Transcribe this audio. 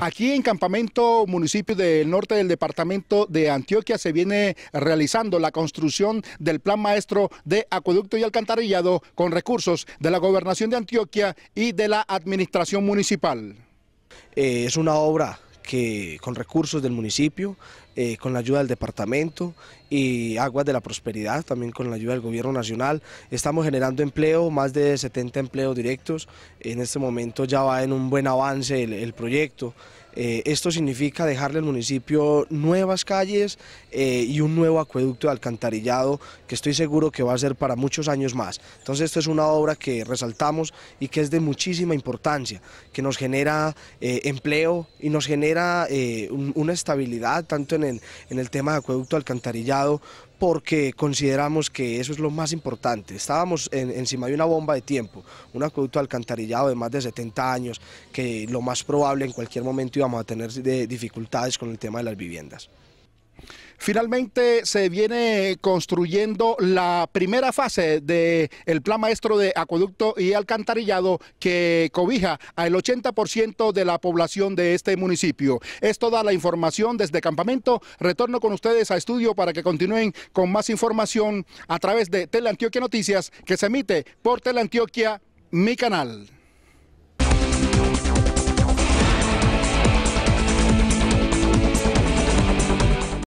Aquí en Campamento, municipio del norte del departamento de Antioquia, se viene realizando la construcción del plan maestro de acueducto y alcantarillado con recursos de la gobernación de Antioquia y de la administración municipal. Eh, es una obra que con recursos del municipio, eh, con la ayuda del departamento y Aguas de la Prosperidad, también con la ayuda del gobierno nacional, estamos generando empleo, más de 70 empleos directos, en este momento ya va en un buen avance el proyecto. Eh, esto significa dejarle al municipio nuevas calles eh, y un nuevo acueducto de alcantarillado que estoy seguro que va a ser para muchos años más. Entonces esto es una obra que resaltamos y que es de muchísima importancia, que nos genera eh, empleo y nos genera una estabilidad tanto en el, en el tema de acueducto alcantarillado porque consideramos que eso es lo más importante. Estábamos encima de una bomba de tiempo, un acueducto alcantarillado de más de 70 años, que lo más probable en cualquier momento íbamos a tener dificultades con el tema de las viviendas. Finalmente se viene construyendo la primera fase del el plan maestro de acueducto y alcantarillado que cobija al 80% de la población de este municipio. Es toda la información desde campamento. Retorno con ustedes a estudio para que continúen con más información a través de Teleantioquia Noticias que se emite por Teleantioquia, mi canal.